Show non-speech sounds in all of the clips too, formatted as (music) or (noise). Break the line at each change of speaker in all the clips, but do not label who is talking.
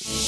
Thank you.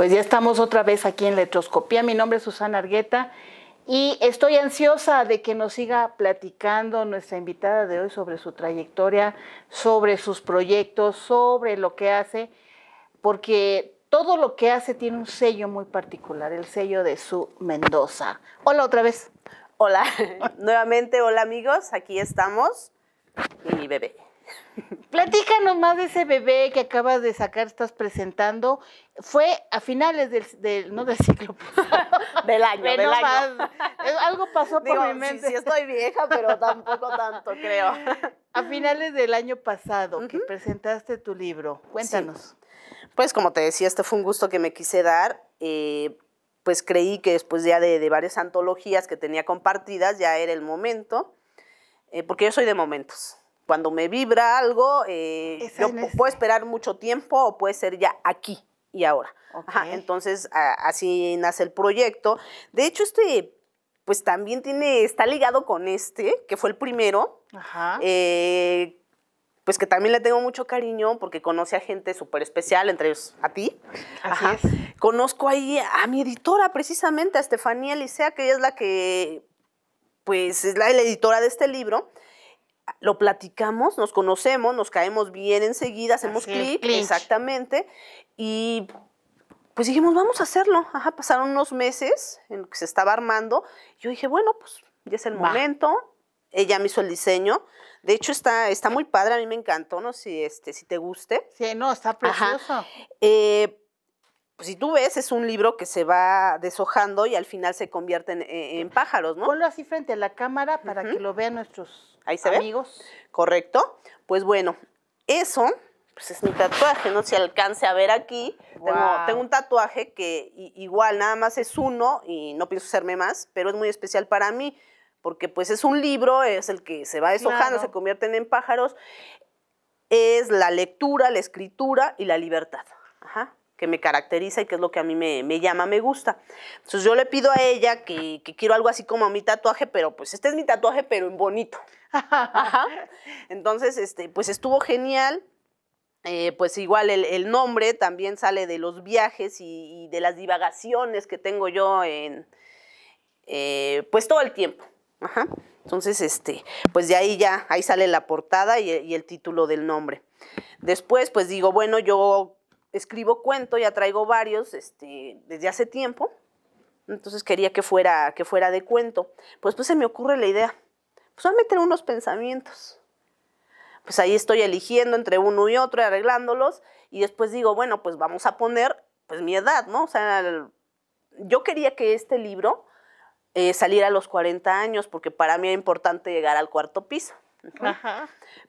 Pues ya estamos otra vez aquí en Letroscopía. Mi nombre es Susana Argueta y estoy ansiosa de que nos siga platicando nuestra invitada de hoy sobre su trayectoria, sobre sus proyectos, sobre lo que hace, porque todo lo que hace tiene un sello muy particular, el sello de su
Mendoza. Hola otra vez. Hola, (laughs) nuevamente, hola amigos, aquí estamos y mi bebé. Platícanos más de ese bebé que acabas de sacar,
estás presentando. Fue a finales del, no del (laughs) del año, algo pasó por mi mente. Sí, estoy vieja, pero tampoco
tanto, creo.
(laughs) a finales del año pasado que presentaste tu libro. Cuéntanos.
Pues como te decía, este fue un gusto que me quise dar. Eh, pues creí que después ya de, varias antologías que tenía compartidas, ya era el momento. Eh, porque yo soy de momentos cuando me vibra algo, eh, este. puedo esperar mucho tiempo o puede ser ya aquí y ahora. entonces, así nace el proyecto. De hecho, este, pues también tiene, está ligado con este, que fue el primero. Eh, pues que también le tengo mucho cariño porque conoce a gente súper especial, entre ellos a ti. Ajá. Conozco ahí a mi editora, precisamente, a Estefanía Licea, que ella es la que, pues, es la editora de este libro lo platicamos, nos conocemos, nos caemos bien enseguida, hacemos clic, exactamente, y pues dijimos, vamos a hacerlo. Ajá, pasaron unos meses en que se estaba armando, yo dije, bueno, pues ya es el momento, ella me hizo el diseño. De hecho, está, está muy padre, a mí me encantó, no si, este, si te guste. Sí, no, está precioso. Eh, pues si tú ves, es un libro que se va deshojando y al final se convierte en, pájaros, ¿no? Ponlo así frente a la cámara para que lo vean nuestros Ahí se Amigos. ve. Correcto. Pues bueno, eso pues es mi tatuaje, no se alcance a ver aquí. Tengo, un tatuaje que igual nada más es uno y no pienso hacerme más, pero es muy especial para mí porque pues es un libro, es el que se va deshojando, se convierten en pájaros. Es la lectura, la escritura y la libertad, que me caracteriza y que es lo que a mí me, llama, me gusta. Entonces yo le pido a ella que, que quiero algo así como mi tatuaje, pero pues este es mi tatuaje, pero en bonito. (laughs) Entonces, este, pues estuvo genial. Eh, pues igual el, nombre también sale de los viajes y, de las divagaciones que tengo yo en, eh, pues todo el tiempo. Entonces, este, pues de ahí ya, ahí sale la portada y, el título del nombre. Después, pues digo, bueno, yo escribo cuento, ya traigo varios este, desde hace tiempo, entonces quería que fuera, que fuera de cuento. Pues pues se me ocurre la idea, pues, solamente unos pensamientos. Pues ahí estoy eligiendo entre uno y otro, arreglándolos, y después digo, bueno, pues vamos a poner pues mi edad, ¿no? O sea, yo quería que este libro eh, saliera a los 40 años, porque para mí era importante llegar al cuarto piso.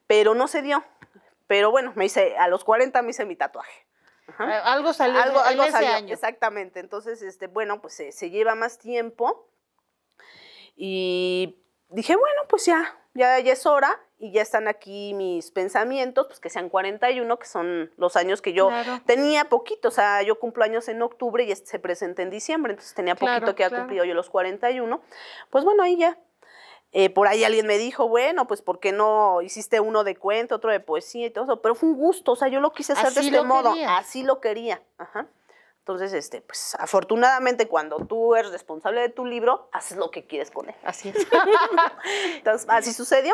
Pero no se dio. Pero bueno, me hice, a los 40 me hice mi tatuaje. Eh, algo salió en ese Exactamente. Entonces, este, bueno, pues se lleva más tiempo. Y dije, bueno, pues ya, ya, es hora y ya están aquí mis pensamientos, pues que sean 41, que son los años que yo tenía poquito, o sea, yo cumplo años en octubre y se presenta en diciembre, entonces tenía poquito que ha cumplido yo los 41. Pues bueno, ahí ya. Eh, por ahí alguien me dijo, bueno, pues ¿por qué no hiciste uno de cuento, otro de poesía y todo eso? Pero fue un gusto, o sea, yo lo quise hacer de este modo, así lo quería. Ajá. Entonces, este, pues afortunadamente cuando tú eres responsable de tu libro, haces lo que quieres poner. Así es. (laughs) Entonces, así sucedió.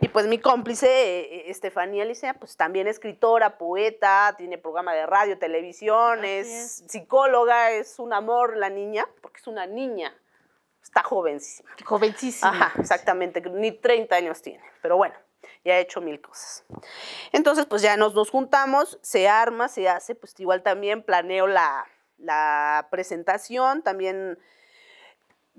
Y pues mi cómplice, eh, eh, Estefanía Licea, pues también escritora, poeta, tiene programa de radio, televisión, es, psicóloga, es un amor la niña, porque es una niña. Está jovencísima. Jovencísima. Ajá, exactamente, ni 30 años tiene, pero bueno y ha hecho mil cosas. Entonces, pues ya nos, nos juntamos, se arma, se hace, pues igual también planeo la, presentación, también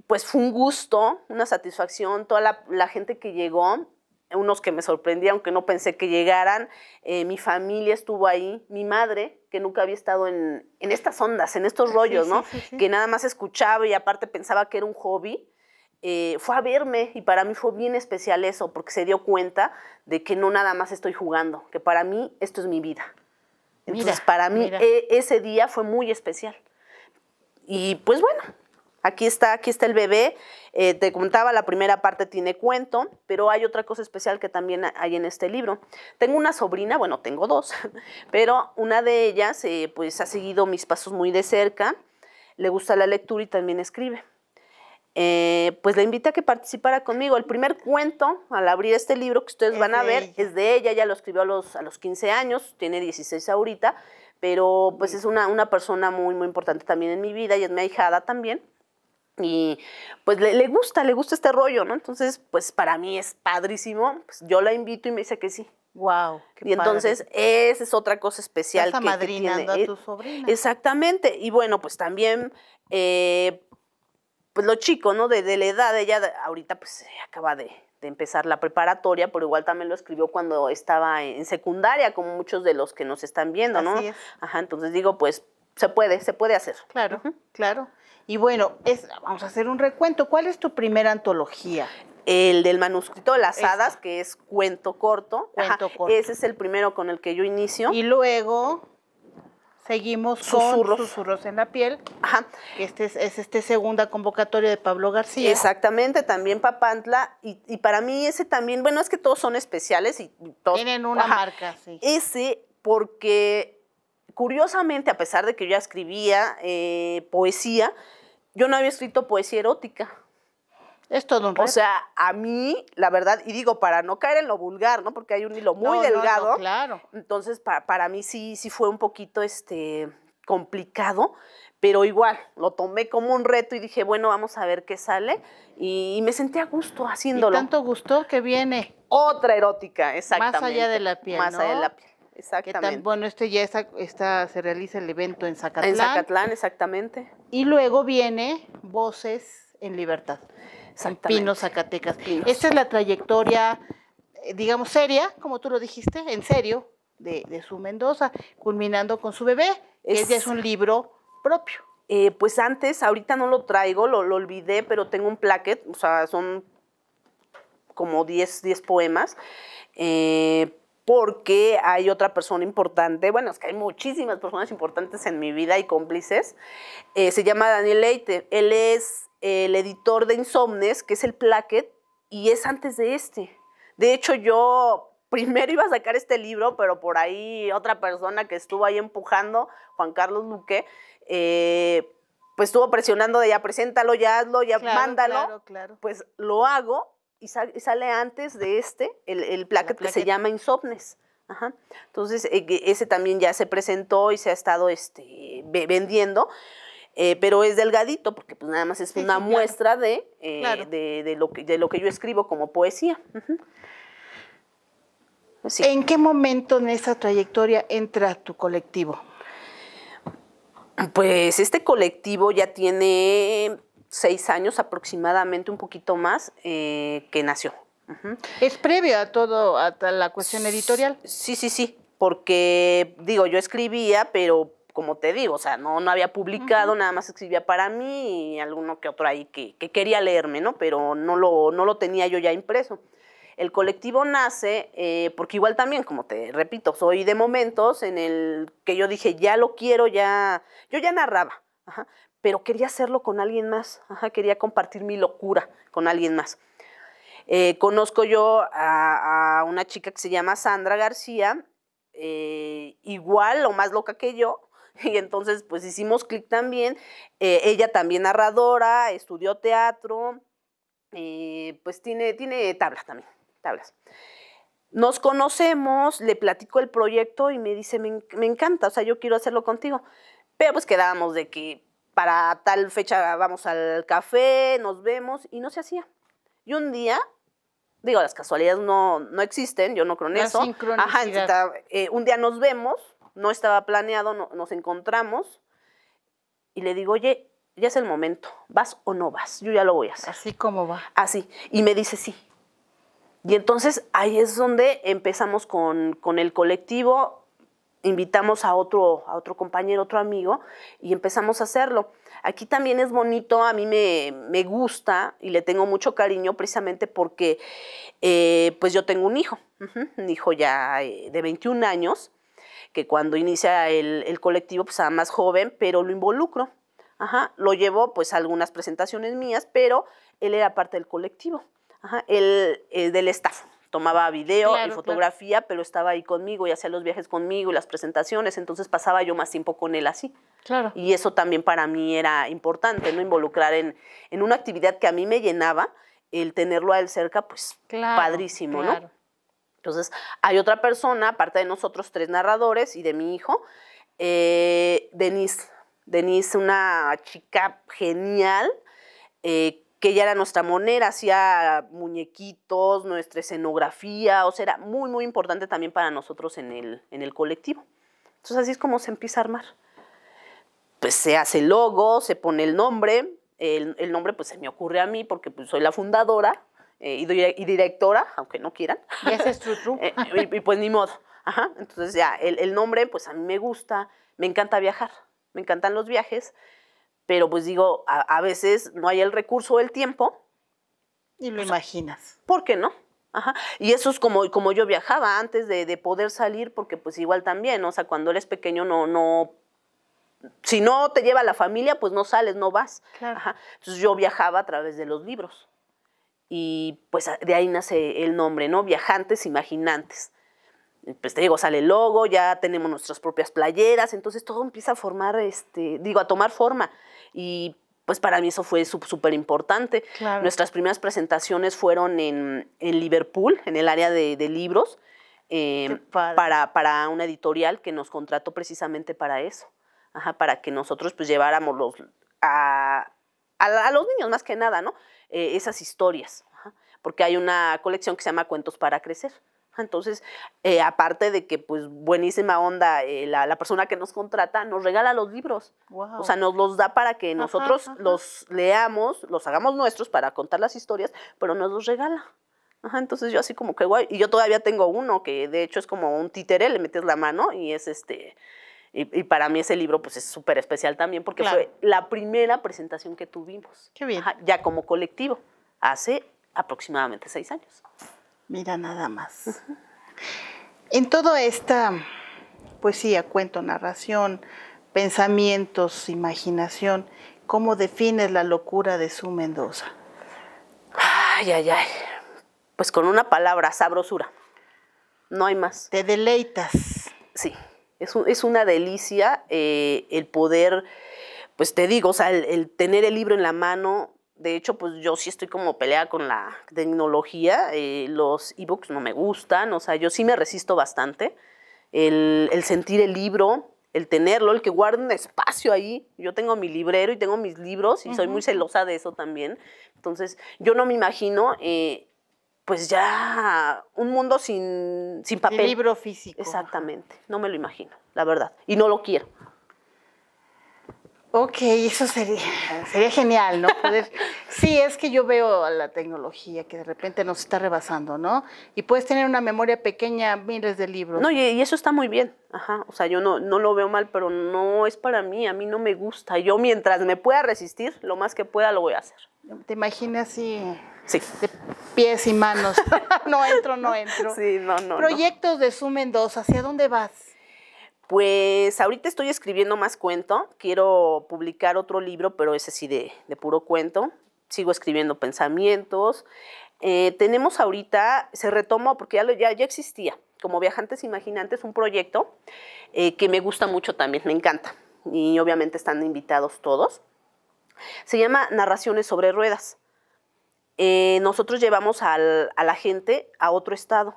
pues fue un gusto, una satisfacción, toda la, gente que llegó, unos que me sorprendieron, aunque no pensé que llegaran, eh, mi familia estuvo ahí, mi madre, que nunca había estado en, estas ondas, en estos rollos, ¿no? que nada más escuchaba y aparte pensaba que era un hobby, eh, fue a verme y para mí fue bien especial eso, porque se dio cuenta de que no nada más estoy jugando, que para mí esto es mi vida. Entonces, para mí e, ese día fue muy especial. Y pues bueno, aquí está, aquí está el bebé. Eh, te contaba, la primera parte tiene cuento, pero hay otra cosa especial que también hay en este libro. Tengo una sobrina, bueno, tengo dos, (laughs) pero una de ellas eh, pues ha seguido mis pasos muy de cerca, le gusta la lectura y también escribe. Eh, pues la invité a que participara conmigo. El primer cuento al abrir este libro que ustedes van a ver es de ella, ya lo escribió a los, a los 15 años, tiene 16 ahorita, pero pues es una, una persona muy, muy importante también en mi vida y es mi ahijada también. Y pues le, gusta, le gusta este rollo, ¿no? Entonces, pues para mí es padrísimo. Pues, yo la invito y me dice que sí. Wow. Qué y entonces esa es otra cosa especial. Estás que, tiene. a e tu sobrina. Exactamente. Y bueno, pues también eh, pues lo chico, ¿no? De, la edad, ella ahorita pues acaba de, empezar la preparatoria, pero igual también lo escribió cuando estaba en secundaria, como muchos de los que nos están viendo, ¿no? Ajá, entonces digo, pues se puede, se puede hacer. Claro, claro. Y bueno, es, vamos a hacer un recuento. ¿Cuál es tu primera antología? El del manuscrito de las hadas, que es cuento corto. Cuento corto. Ese es el primero con el que yo inicio. Y luego Seguimos con Susurros en la Piel. Ajá. Este es, este segunda convocatoria de Pablo García. Exactamente, también Papantla. Y, para mí ese también, bueno, es que todos son especiales y todos. Tienen una marca, sí. Ese, porque curiosamente, a pesar de que yo escribía eh, poesía, yo no había escrito poesía erótica. Es todo un reto. O sea, a mí, la verdad, y digo, para no caer en lo vulgar, ¿no? Porque hay un hilo muy delgado. claro. Entonces, para, mí sí, sí fue un poquito este complicado, pero igual lo tomé como un reto y dije, bueno, vamos a ver qué sale. Y, me sentí a gusto haciéndolo. Y tanto gusto que viene. Otra erótica, exactamente. Más allá de la piel. Más allá de la piel. Exactamente. bueno, este ya está, está,
se realiza el evento en Zacatlán. En Zacatlán, exactamente. Y luego viene Voces en Libertad. Pino, Zacatecas. Esta es la trayectoria, eh, digamos, seria, como tú lo dijiste, en serio, de, su Mendoza, culminando con su bebé,
es, ya es un libro propio. Eh, pues antes, ahorita no lo traigo, lo, lo, olvidé, pero tengo un plaquet, o sea, son como 10, 10 poemas. Eh, porque hay otra persona importante, bueno, es que hay muchísimas personas importantes en mi vida y cómplices, se llama Daniel Leite, él es el editor de Insomnes, que es el Placket, y es antes de este. De hecho, yo (laughs) primero iba a sacar este libro, pero por ahí otra persona que estuvo ahí empujando, Juan Carlos Luque, eh, pues estuvo presionando de ya preséntalo, ya hazlo, ya mándalo. Pues lo hago y, sale antes de este, el, el que se llama Insomnes. Entonces, eh, ese también ya se presentó y se ha estado este, vendiendo. Eh, pero es delgadito porque pues nada más es una muestra eh, de, de, lo que, de lo que yo escribo como poesía.
Pues ¿En qué momento en esa trayectoria entra tu colectivo?
Pues este colectivo ya tiene seis años aproximadamente, un poquito más, eh, que nació. ¿Es previo a todo, a la cuestión editorial? Sí, sí, sí, porque digo, yo escribía, pero como te digo, o sea, no, no había publicado, nada más escribía para mí y alguno que otro ahí que, quería leerme, ¿no? Pero no lo, no lo tenía yo ya impreso. El colectivo nace eh, porque igual también, como te repito, soy de momentos en el que yo dije, ya lo quiero, ya, yo ya narraba, pero quería hacerlo con alguien más, quería compartir mi locura con alguien más. Eh, conozco yo a, una chica que se llama Sandra García, eh, igual o más loca que yo, (laughs) y entonces pues hicimos clic también. Eh, ella también narradora, estudió teatro, eh, pues tiene, tiene tablas también, tablas. Nos conocemos, le platico el proyecto y me dice, me, encanta, o sea, yo quiero hacerlo contigo. Pero pues quedábamos de que para tal fecha vamos al café, nos vemos y no se hacía. Y un día, digo, las casualidades no, existen, yo no creo en eso. Ajá, eh, un día nos vemos no estaba planeado, nos encontramos y le digo, oye, ya es el momento, ¿vas o no vas? Yo ya lo voy a hacer. Así como va. Así. Ah, y me dice sí. Y entonces ahí es donde empezamos con, el colectivo, invitamos a otro, a otro compañero, otro amigo, y empezamos a hacerlo. Aquí también es bonito, a mí me, gusta y le tengo mucho cariño precisamente porque eh, pues yo tengo un hijo, un hijo ya eh, de 21 años, que cuando inicia el, el colectivo, pues era más joven, pero lo involucro. Ajá, lo llevó pues a algunas presentaciones mías, pero él era parte del colectivo, Ajá, él, es del staff. Tomaba video y fotografía, pero estaba ahí conmigo y hacía los viajes conmigo y las presentaciones, entonces pasaba yo más tiempo con él así. Claro. Y eso también para mí era importante, ¿no? Involucrar en, en una actividad que a mí me llenaba, el tenerlo a él cerca, pues padrísimo, ¿no? Entonces, hay otra persona, aparte de nosotros tres narradores y de mi hijo, eh, Denise. Denise, una chica genial, eh, que ella era nuestra monera, hacía muñequitos, nuestra escenografía, o sea, era muy, muy importante también para nosotros en el, en el colectivo. Entonces, así es como se empieza a armar. Pues se hace el logo, se pone el nombre, el, nombre pues se me ocurre a mí porque pues, soy la fundadora, eh, y, directora, aunque no quieran. Y ese es (laughs) eh, y, pues ni modo. Entonces ya, el, el, nombre, pues a mí me gusta, me encanta viajar, me encantan los viajes, pero pues digo, a, veces no hay el recurso o el tiempo. Y lo pues, imaginas. ¿Por qué no? Ajá. Y eso es como, como yo viajaba antes de, de, poder salir, porque pues igual también, o sea, cuando eres pequeño no, no, si no te lleva la familia, pues no sales, no vas. Entonces yo viajaba a través de los libros y pues de ahí nace el nombre, ¿no? Viajantes Imaginantes. Pues te digo, sale el logo, ya tenemos nuestras propias playeras, entonces todo empieza a formar, este, digo, a tomar forma. Y pues para mí eso fue súper importante. Nuestras primeras presentaciones fueron en, en, Liverpool, en el área de, libros, em, para, para, una editorial que nos contrató precisamente para eso, para que nosotros pues lleváramos los, a a, los niños más que nada, ¿no? Eh, esas historias, porque hay una colección que se llama Cuentos para Crecer. Entonces, eh, aparte de que, pues, buenísima onda, eh, la, persona que nos contrata nos regala los libros. O sea, nos los da para que nosotros los leamos, los hagamos nuestros para contar las historias, pero nos los regala. entonces yo así como que guay. Y yo todavía tengo uno que de hecho es como un títere, le metes la mano y es este y, para mí ese libro pues es súper especial también porque fue la primera presentación que tuvimos. Qué bien. ya como colectivo, hace aproximadamente seis años. Mira nada más.
En toda esta poesía, cuento, narración, pensamientos, imaginación, ¿cómo defines la locura de su
Mendoza? Ay, ay, ay. Pues con una palabra, sabrosura. No hay más. Te deleitas. Sí. Es, es una delicia eh, el poder, pues te digo, o sea, el, tener el libro en la mano. De hecho, pues yo sí estoy como peleada con la tecnología. los eh, los ebooks no me gustan, o sea, yo sí me resisto bastante. El, sentir el libro, el tenerlo, el que guarde un espacio ahí. Yo tengo mi librero y tengo mis libros y soy muy celosa de eso también. Entonces, yo no me imagino eh, pues ya un mundo sin, papel. El libro físico. Exactamente, no me lo imagino, la verdad, y no lo quiero.
Ok, eso sería, sería genial, ¿no? (laughs) sí, es que yo veo a la tecnología que de repente nos está rebasando, ¿no? Y puedes tener una memoria pequeña, miles de libros. No,
y, eso está muy bien, ajá. O sea, yo no, no lo veo mal, pero no es para mí, a mí no me gusta. Yo mientras me pueda resistir, lo más que pueda lo voy a hacer.
¿Te imaginas si
Sí. pies y manos. (laughs) no entro, no entro. Sí, no, no. Proyectos
de sumen Mendoza, ¿hacia dónde vas?
Pues ahorita estoy escribiendo más cuento, quiero publicar otro libro, pero ese sí de, puro cuento. Sigo escribiendo pensamientos. Eh, tenemos ahorita, se retoma, porque ya, ya, ya existía, como Viajantes Imaginantes, un proyecto eh, que me gusta mucho también, me encanta. Y obviamente están invitados todos. Se llama Narraciones sobre Ruedas. Eh, nosotros llevamos a la gente a otro estado.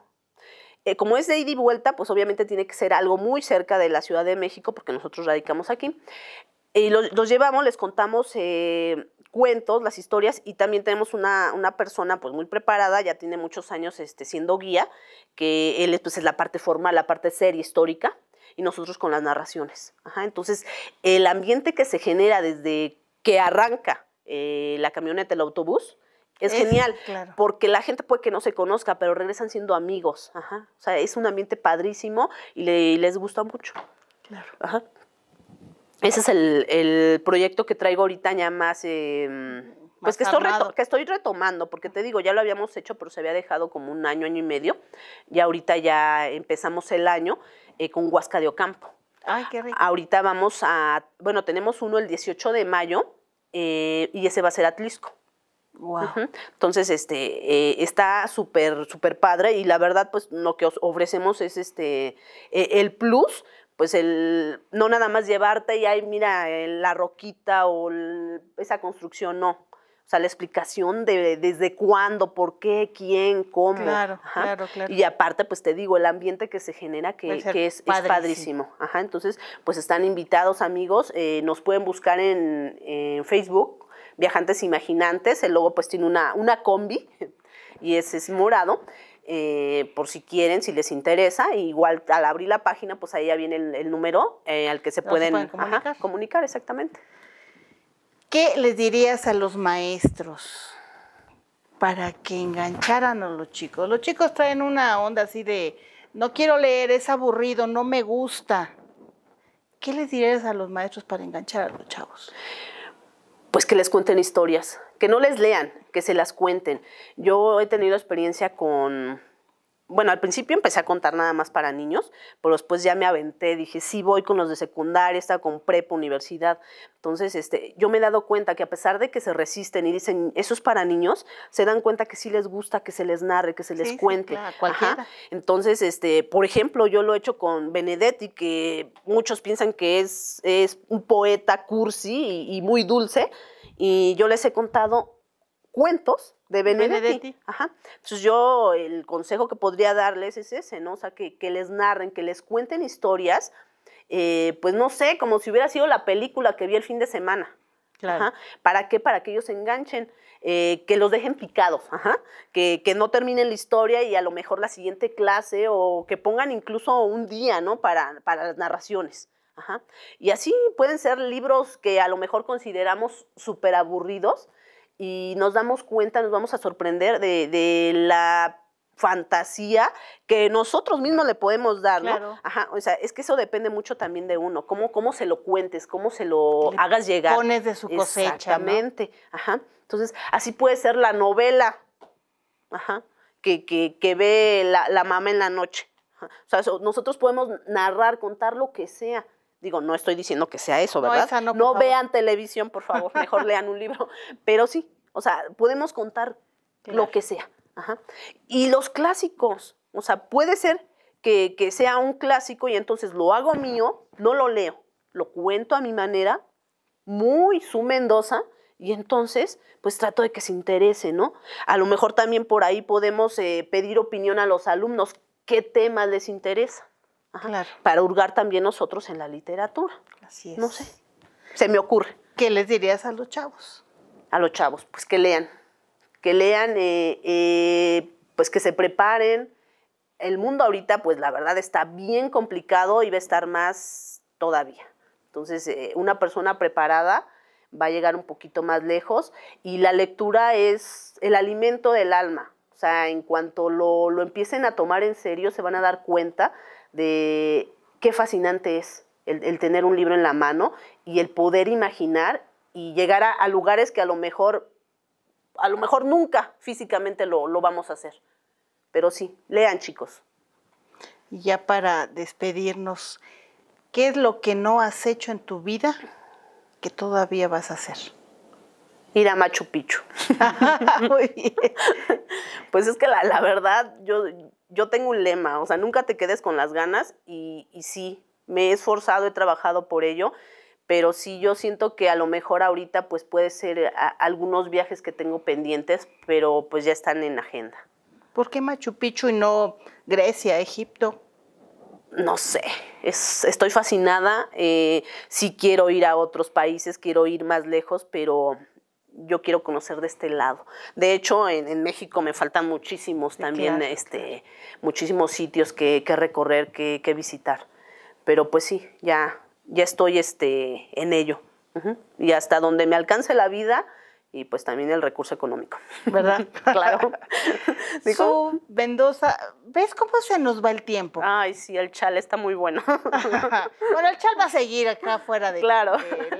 Eh, como es de ida y vuelta, pues obviamente tiene que ser algo muy cerca de la Ciudad de México, porque nosotros radicamos aquí. Y los, llevamos, les contamos eh, cuentos, las historias, y también tenemos una, persona pues muy preparada, ya tiene muchos años este, siendo guía, que él pues, es la parte formal, la parte seria, histórica, y nosotros con las narraciones. entonces, el ambiente que se genera desde que arranca la camioneta, el autobús, es, genial, porque la gente puede que no se conozca, pero regresan siendo amigos. O sea, es un ambiente padrísimo y, les gusta mucho. Claro. Ese es el, proyecto que traigo ahorita ya más... Em, pues que estoy, que estoy, retomando, porque te digo, ya lo habíamos hecho, pero se había dejado como un año, año y medio. Y ahorita ya empezamos el año eh, con Huasca de Ocampo. Ay, qué rico. Ahorita vamos a, bueno, tenemos uno el 18 de mayo eh, y ese va a ser Atlisco. Entonces, este, eh, está súper, súper padre y la verdad, pues lo que os ofrecemos es este, e, el plus, pues el, no nada más llevarte y ahí mira la roquita o esa construcción, no. O sea, la explicación de desde cuándo, por qué, quién, cómo. Claro, claro, claro. Y aparte, pues te digo, el ambiente que se genera que, es, padrísimo. Ajá, entonces, pues están invitados amigos, eh, nos pueden buscar en, en Facebook Viajantes Imaginantes. El logo pues tiene una, una combi y ese es morado. Eh, por si quieren, si les interesa. igual al abrir la página, pues ahí ya viene el, número eh, al que se pueden, comunicar. comunicar, exactamente.
¿Qué les dirías a los maestros para que engancharan a los chicos? Los chicos traen una onda así de, no quiero leer, es aburrido, no me gusta. ¿Qué les dirías
a los maestros para enganchar a los chavos? pues que les cuenten historias, que no les lean, que se las cuenten. Yo he tenido experiencia con bueno, al principio empecé a contar nada más para niños, pero después ya me aventé, dije, sí voy con los de secundaria, estaba con prepa, universidad. Entonces, este, yo me he dado cuenta que a pesar de que se resisten y dicen, eso es para niños, se dan cuenta que sí les gusta que se les narre, que se les cuente. Entonces, este, por ejemplo, yo lo he hecho con Benedetti, que muchos piensan que es, es un poeta cursi y muy dulce, y yo les he contado cuentos de Benedetti. Entonces yo el consejo que podría darles es ese, ¿no? O sea, que, les narren, que les cuenten historias, eh, pues no sé, como si hubiera sido la película que vi el fin de semana. Claro. ¿Para qué? Para que ellos se enganchen, eh, que los dejen picados, ajá. Que, que, no terminen la historia y a lo mejor la siguiente clase o que pongan incluso un día, ¿no? Para, las narraciones. Y así pueden ser libros que a lo mejor consideramos súper aburridos, y nos damos cuenta, nos vamos a sorprender de, la fantasía que nosotros mismos le podemos dar, ¿no? Claro. Ajá, o sea, es que eso depende mucho también de uno, cómo, cómo se lo cuentes, cómo se lo hagas llegar. Pones de su cosecha. Exactamente, ajá. Entonces, así puede ser la novela, ajá, que, que, ve la, mamá en la noche. O sea, nosotros podemos narrar, contar lo que sea, Digo, no estoy diciendo que sea eso, ¿verdad? No, vean televisión, por favor, mejor lean un libro. (laughs) Pero sí, o sea, podemos contar lo que sea. Ajá. Y los clásicos, o sea, puede ser que, sea un clásico y entonces lo hago mío, no lo leo, lo cuento a mi manera, muy su Mendoza, y entonces, pues trato de que se interese, ¿no? A lo mejor también por ahí podemos eh, pedir opinión a los alumnos, qué tema les interesa. Para hurgar también nosotros en la literatura. Así es. No sé. Se me ocurre. ¿Qué les dirías a los chavos? A los chavos, pues que lean. Que lean, eh, eh, pues que se preparen. El mundo ahorita, pues la verdad está bien complicado y va a estar más todavía. Entonces, eh, una persona preparada va a llegar un poquito más lejos y la lectura es el alimento del alma. O sea, en cuanto lo, lo empiecen a tomar en serio, se van a dar cuenta de qué fascinante es el, tener un libro en la mano y el poder imaginar y llegar a, lugares que a lo mejor, a lo mejor nunca físicamente lo, vamos a hacer. Pero sí, lean chicos.
Y ya para despedirnos, ¿qué es lo que no has hecho en
tu vida que todavía vas a hacer? Ir a Machu Picchu. (laughs) (laughs) Pues es que la, la verdad, yo yo tengo un lema, o sea, nunca te quedes con las ganas y, sí, me he esforzado, he trabajado por ello, pero sí yo siento que a lo mejor ahorita pues puede ser algunos viajes que tengo pendientes, pero pues ya están en agenda. ¿Por qué Machu Picchu y no Grecia, Egipto? No sé, estoy fascinada, Si eh, sí quiero ir a otros países, quiero ir más lejos, pero yo quiero conocer de este lado. De hecho, en, México me faltan muchísimos también, este, muchísimos sitios que, que recorrer, que, que, visitar. Pero pues sí, ya, ya estoy este, en ello. Y hasta donde me alcance la vida, y pues también el recurso económico, (laughs) ¿verdad? claro.
(laughs) Mendoza, ¿ves cómo se nos va el tiempo? Ay, sí, el chal está muy bueno. bueno, el chal va a seguir acá afuera del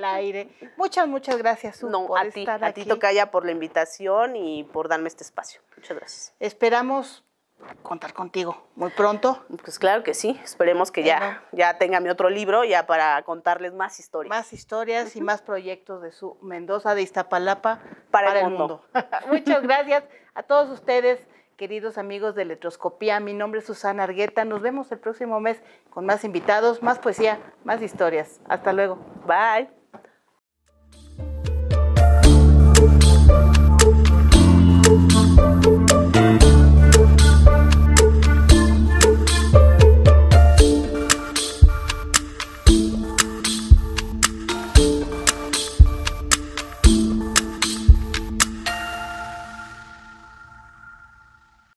aire.
Muchas, muchas gracias, Su, no, a ti, a ti, Tocaya, por la invitación y por darme este espacio. Muchas gracias.
Esperamos contar contigo muy
pronto. Pues claro que sí, esperemos que ya, ya tenga mi otro libro ya para contarles más
historias. Más historias y más proyectos de su Mendoza de Iztapalapa para, el, mundo. mundo. (laughs) Muchas gracias a todos ustedes, queridos amigos de Letroscopía. Mi nombre es Susana Argueta. Nos vemos el próximo mes con más invitados, más poesía, más historias. Hasta luego.
Bye.